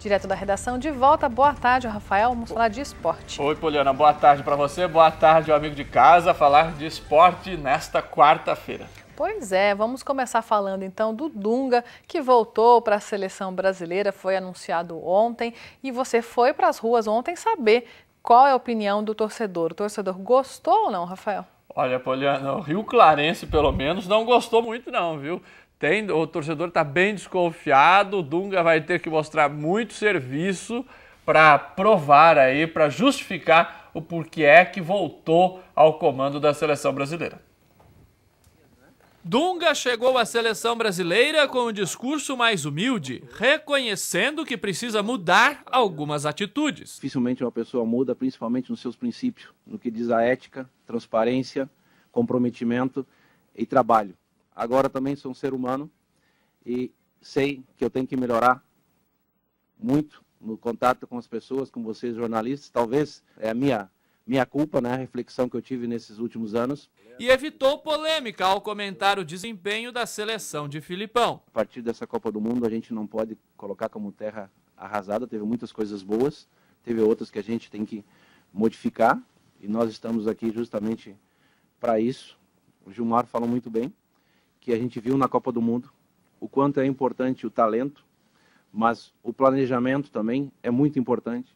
Direto da redação, de volta. Boa tarde, Rafael. Vamos falar de esporte. Oi, Poliana. Boa tarde para você. Boa tarde, amigo de casa. Falar de esporte nesta quarta-feira. Pois é, vamos começar falando então do Dunga, que voltou para a seleção brasileira, foi anunciado ontem, e você foi para as ruas ontem saber qual é a opinião do torcedor. O torcedor gostou ou não, Rafael? Olha, Poliana, o Rio Clarense, pelo menos, não gostou muito não, viu? Tem, o torcedor está bem desconfiado, o Dunga vai ter que mostrar muito serviço para provar aí, para justificar o porquê é que voltou ao comando da seleção brasileira. Dunga chegou à seleção brasileira com um discurso mais humilde, reconhecendo que precisa mudar algumas atitudes. Dificilmente uma pessoa muda, principalmente nos seus princípios, no que diz a ética, transparência, comprometimento e trabalho agora também sou um ser humano e sei que eu tenho que melhorar muito no contato com as pessoas, com vocês jornalistas. Talvez é a minha minha culpa, né, a reflexão que eu tive nesses últimos anos. E evitou polêmica ao comentar o desempenho da seleção de Filipão. A partir dessa Copa do Mundo, a gente não pode colocar como terra arrasada, teve muitas coisas boas, teve outras que a gente tem que modificar, e nós estamos aqui justamente para isso. O Gilmar falou muito bem que a gente viu na Copa do Mundo, o quanto é importante o talento, mas o planejamento também é muito importante,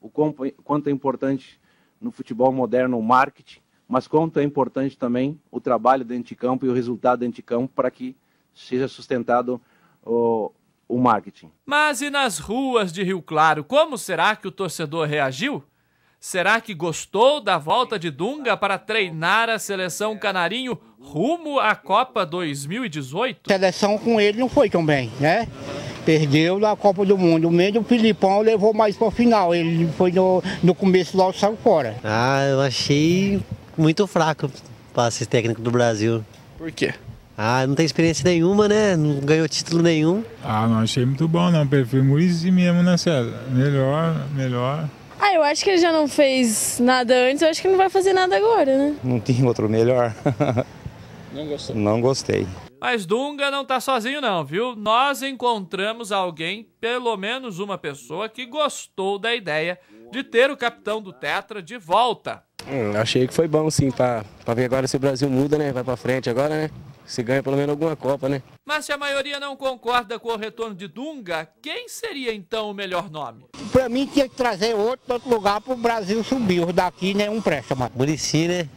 o quanto é importante no futebol moderno o marketing, mas quanto é importante também o trabalho dentro de campo e o resultado dentro de campo para que seja sustentado o, o marketing. Mas e nas ruas de Rio Claro, como será que o torcedor reagiu? Será que gostou da volta de Dunga para treinar a seleção canarinho rumo à Copa 2018? A seleção com ele não foi tão bem, né? Perdeu na Copa do Mundo. Mesmo o Filipão levou mais para o final. Ele foi no, no começo logo saiu fora. Ah, eu achei muito fraco o passe técnico do Brasil. Por quê? Ah, não tem experiência nenhuma, né? Não ganhou título nenhum. Ah, não achei muito bom, não. Prefiro Murici mesmo, né, Melhor, melhor. Ah, eu acho que ele já não fez nada antes, eu acho que não vai fazer nada agora, né? Não tinha outro melhor. não Não gostei. Mas Dunga não tá sozinho não, viu? Nós encontramos alguém, pelo menos uma pessoa, que gostou da ideia de ter o capitão do Tetra de volta. Hum, achei que foi bom sim, pra, pra ver agora se o Brasil muda, né? Vai pra frente agora, né? se ganha pelo menos alguma Copa, né? Mas se a maioria não concorda com o retorno de Dunga, quem seria então o melhor nome? Para mim tinha que trazer outro outro lugar para o Brasil subir. Os daqui nenhum né, um presta, mas. Murici, né?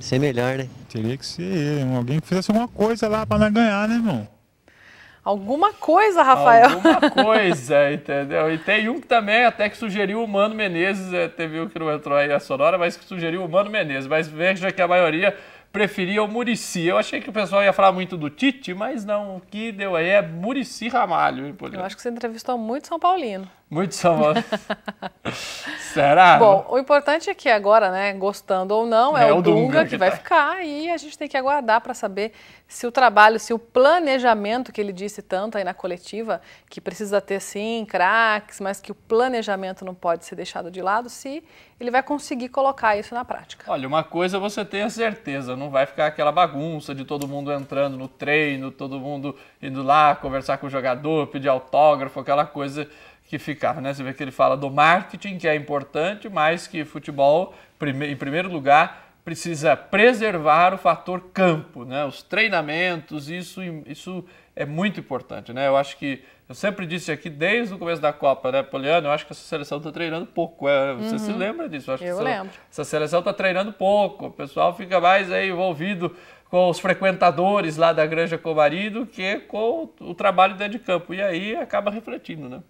Ser é melhor, né? Teria que ser ele, alguém que fizesse alguma coisa lá para nós ganhar, né, irmão? Alguma coisa, Rafael. Alguma coisa, entendeu? E tem um que também até que sugeriu o Mano Menezes, é, teve um que não entrou aí a Sonora, mas que sugeriu o Mano Menezes. Mas veja que a maioria preferia o Murici. Eu achei que o pessoal ia falar muito do Tite, mas não. O que deu aí é Murici Ramalho, hein, Eu acho que você entrevistou muito São Paulino. Muito saborosa. Será? Bom, o importante é que agora, né, gostando ou não, é, é o Dunga, Dunga que, que vai tá. ficar e a gente tem que aguardar para saber se o trabalho, se o planejamento que ele disse tanto aí na coletiva, que precisa ter sim craques, mas que o planejamento não pode ser deixado de lado, se ele vai conseguir colocar isso na prática. Olha, uma coisa você tem a certeza, não vai ficar aquela bagunça de todo mundo entrando no treino, todo mundo indo lá conversar com o jogador, pedir autógrafo, aquela coisa que ficar. Né? Você vê que ele fala do marketing, que é importante, mas que futebol, em primeiro lugar, precisa preservar o fator campo, né? os treinamentos, isso, isso é muito importante. Né? Eu acho que, eu sempre disse aqui desde o começo da Copa, né, Poliana? eu acho que essa seleção está treinando pouco. É, você uhum. se lembra disso? Eu, acho eu que lembro. Essa, seleção está treinando pouco, o pessoal fica mais aí, envolvido com os frequentadores lá da Granja Comarido que com o trabalho dentro de campo. E aí acaba refletindo, né?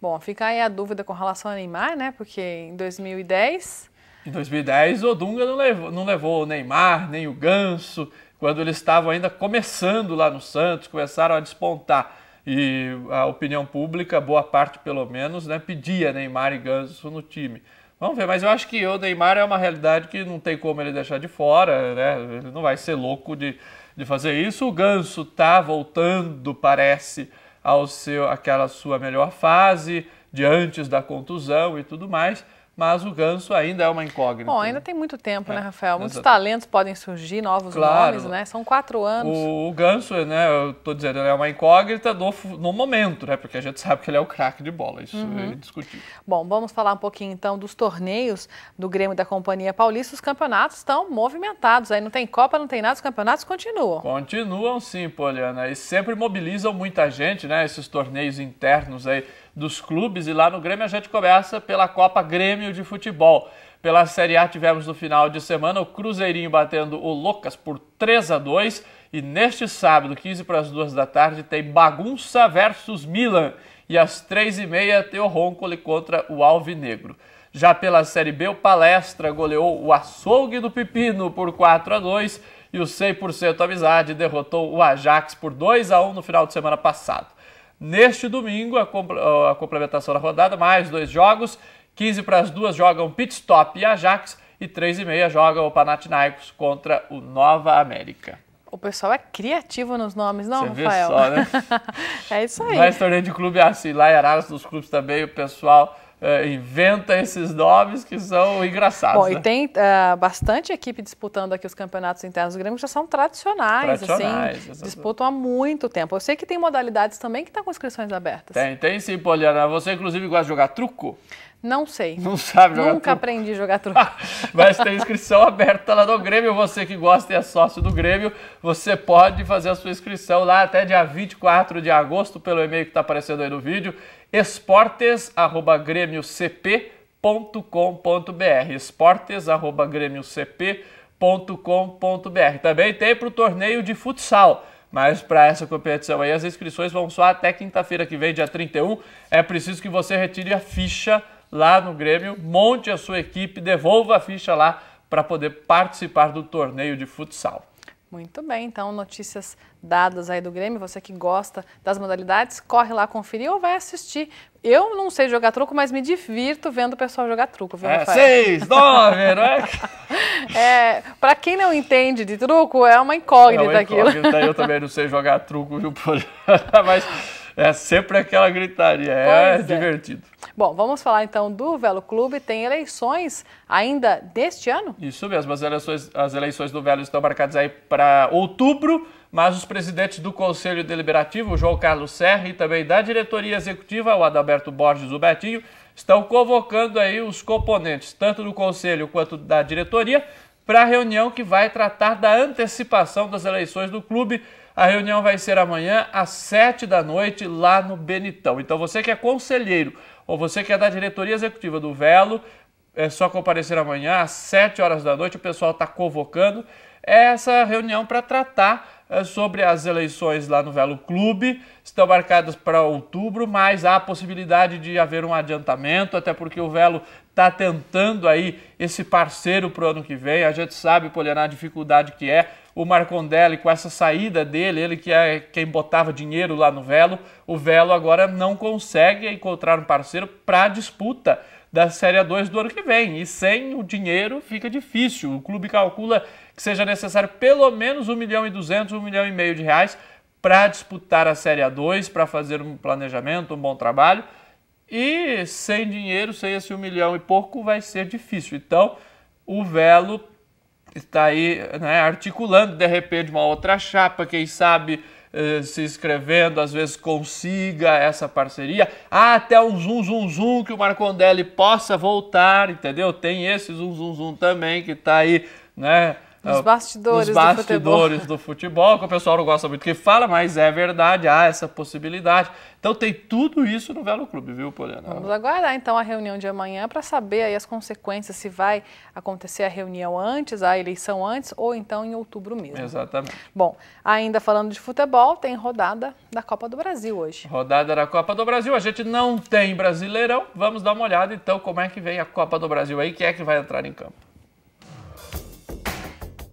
Bom, fica aí a dúvida com relação ao Neymar, né? Porque em 2010. Em 2010, o Dunga não levou, não levou o Neymar, nem o Ganso, quando eles estavam ainda começando lá no Santos, começaram a despontar. E a opinião pública, boa parte pelo menos, né, pedia Neymar e Ganso no time. Vamos ver, mas eu acho que o Neymar é uma realidade que não tem como ele deixar de fora, né? Ele não vai ser louco de, de fazer isso. O Ganso tá voltando, parece, ao seu aquela sua melhor fase, de antes da contusão e tudo mais, mas o Ganso ainda é uma incógnita. Bom, né? ainda tem muito tempo, né, é, Rafael? Muitos talentos podem surgir, novos claro. nomes, né? São quatro anos. O, o Ganso, né, eu tô dizendo, é uma incógnita no momento, né? Porque a gente sabe que ele é o craque de bola, isso é uhum. é discutível. Bom, vamos falar um pouquinho então dos torneios do Grêmio da Companhia Paulista. Os campeonatos estão movimentados, aí não tem Copa, não tem nada, os campeonatos continuam. Continuam sim, Poliana, e sempre mobilizam muita gente, né? Esses torneios internos aí dos clubes. E lá no Grêmio a gente começa pela Copa Grêmio de Futebol. Pela Série A tivemos no final de semana o Cruzeirinho batendo o Lucas por 3 a 2 e neste sábado, 15 para as 2 da tarde, tem Bagunça versus Milan e às 3 e meia tem o Roncoli contra o Alvinegro. Já pela Série B, o Palestra goleou o Açougue do Pepino por 4 a 2 e o 100% Amizade derrotou o Ajax por 2 a 1 no final de semana passado. Neste domingo, a, compl a complementação da rodada, mais dois jogos. 15 para as duas jogam Pit Stop e Ajax. E 3 e meia jogam o Panathinaikos contra o Nova América. O pessoal é criativo nos nomes, não, Você Rafael? Só, né? é isso aí. Mas torneio de clube é assim, lá em Araras, nos clubes também, o pessoal Uh, inventa esses nomes que são engraçados. Bom, né? e tem uh, bastante equipe disputando aqui os campeonatos internos do Grêmio que já são tradicionais, assim, tradicionais assim, disputam há muito tempo. Eu sei que tem modalidades também que estão tá com inscrições abertas. Tem, tem sim, Poliana. Você, inclusive, gosta de jogar truco? Não sei. Não sabe jogar Nunca truco. aprendi a jogar truco. Mas tem inscrição aberta lá no Grêmio. Você que gosta e é sócio do Grêmio, você pode fazer a sua inscrição lá até dia 24 de agosto, pelo e-mail que está aparecendo aí no vídeo esportes@gremiocp.com.br esportes@gremiocp.com.br Também tem para o torneio de futsal. Mas para essa competição aí, as inscrições vão só até quinta-feira que vem, dia 31. É preciso que você retire a ficha lá no Grêmio, monte a sua equipe, devolva a ficha lá para poder participar do torneio de futsal. Muito bem, então notícias dadas aí do Grêmio. Você que gosta das modalidades, corre lá conferir ou vai assistir. Eu não sei jogar truco, mas me divirto vendo o pessoal jogar truco, viu, é, Rafael? Seis, nove, não né? é, pra quem não entende de truco, é uma incógnita, é uma incógnita aquilo. Eu também não sei jogar truco, viu? mas é sempre aquela gritaria, é, é, divertido. Bom, vamos falar então do Velo Clube. Tem eleições ainda deste ano? Isso mesmo, as eleições, as eleições do Velo estão marcadas aí para outubro, mas os presidentes do Conselho Deliberativo, João Carlos Serra, e também da diretoria executiva, o Adalberto Borges, o Betinho, estão convocando aí os componentes, tanto do Conselho quanto da diretoria, para a reunião que vai tratar da antecipação das eleições do clube a reunião vai ser amanhã às 7 da noite lá no Benitão. Então você que é conselheiro ou você que é da diretoria executiva do Velo, é só comparecer amanhã às 7 horas da noite. O pessoal está convocando é essa reunião para tratar é sobre as eleições lá no Velo Clube. Estão marcadas para outubro, mas há a possibilidade de haver um adiantamento, até porque o Velo está tentando aí esse parceiro para o ano que vem. A gente sabe, Poliana, a dificuldade que é. O Marcondelli, com essa saída dele, ele que é quem botava dinheiro lá no Velo, o Velo agora não consegue encontrar um parceiro para a disputa da Série 2 do ano que vem. E sem o dinheiro fica difícil. O clube calcula que seja necessário pelo menos 1 milhão e 200, 1 milhão e meio de reais para disputar a Série A2, para fazer um planejamento, um bom trabalho. E sem dinheiro, sem esse 1 milhão e pouco, vai ser difícil. Então, o Velo está aí né, articulando de repente uma outra chapa, quem sabe eh, se inscrevendo, às vezes consiga essa parceria. Há ah, até um zoom, zoom, zoom que o Marcondelli possa voltar, entendeu? Tem esse zoom, zoom, zoom também que está aí, né? Nos bastidores, os bastidores do futebol. do futebol, que o pessoal não gosta muito que fala, mas é verdade, há essa possibilidade. Então tem tudo isso no Velo Clube, viu, Poliana? Vamos aguardar então a reunião de amanhã para saber aí as consequências, se vai acontecer a reunião antes, a eleição antes, ou então em outubro mesmo. Exatamente. Bom, ainda falando de futebol, tem rodada da Copa do Brasil hoje. Rodada da Copa do Brasil, a gente não tem brasileirão, vamos dar uma olhada então como é que vem a Copa do Brasil aí, quem é que vai entrar em campo.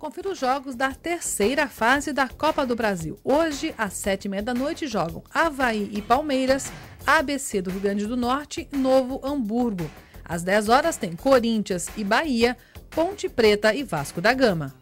Confira os jogos da terceira fase da Copa do Brasil. Hoje, às sete e meia da noite, jogam Havaí e Palmeiras, ABC do Rio Grande do Norte e Novo Hamburgo. Às 10 horas tem Corinthians e Bahia, Ponte Preta e Vasco da Gama.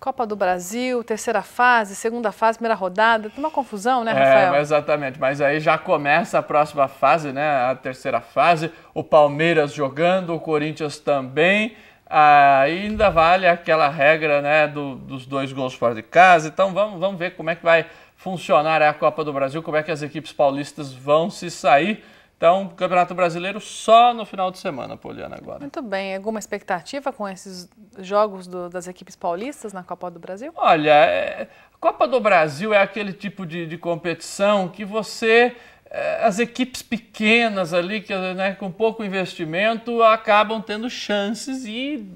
Copa do Brasil, terceira fase, segunda fase, primeira rodada. Tem uma confusão, né, é, Rafael? É, exatamente. Mas aí já começa a próxima fase, né? A terceira fase. O Palmeiras jogando, o Corinthians também. Ah, ainda vale aquela regra né, do, dos dois gols fora de casa. Então vamos, vamos ver como é que vai funcionar a Copa do Brasil, como é que as equipes paulistas vão se sair. Então, Campeonato Brasileiro só no final de semana, Poliana, agora. Muito bem. Alguma expectativa com esses jogos do, das equipes paulistas na Copa do Brasil? Olha, é, a Copa do Brasil é aquele tipo de, de competição que você eh, as equipes pequenas ali, que, né, com pouco investimento, acabam tendo chances e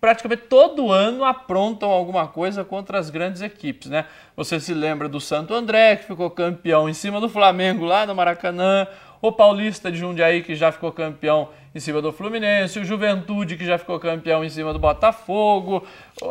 praticamente todo ano aprontam alguma coisa contra as grandes equipes. Né? Você se lembra do Santo André, que ficou campeão em cima do Flamengo lá no Maracanã, o Paulista de Jundiaí, que já ficou campeão em cima do Fluminense, o Juventude, que já ficou campeão em cima do Botafogo.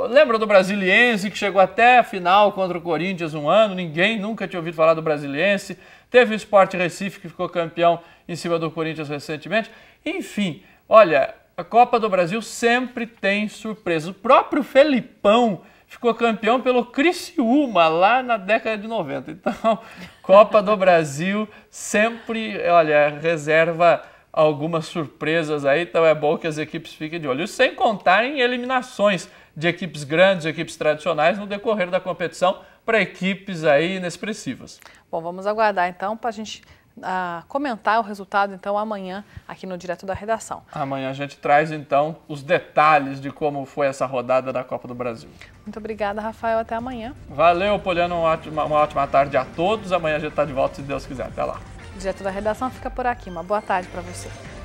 Lembra do Brasiliense, que chegou até a final contra o Corinthians um ano, ninguém nunca tinha ouvido falar do Brasiliense. Teve o Sport Recife, que ficou campeão em cima do Corinthians recentemente. Enfim, olha, a Copa do Brasil sempre tem surpresa. O próprio Felipão ficou campeão pelo Criciúma lá na década de 90. Então, Copa do Brasil sempre, olha, reserva algumas surpresas aí, então é bom que as equipes fiquem de olho. Isso sem contar em eliminações de equipes grandes, equipes tradicionais no decorrer da competição para equipes aí inexpressivas. Bom, vamos aguardar então para a gente a comentar o resultado então amanhã aqui no Direto da Redação. Amanhã a gente traz então os detalhes de como foi essa rodada da Copa do Brasil. Muito obrigada, Rafael. Até amanhã. Valeu, Poliana. Uma ótima, uma ótima tarde a todos. Amanhã a gente está de volta, se Deus quiser. Até lá. O Direto da Redação fica por aqui. Uma boa tarde para você.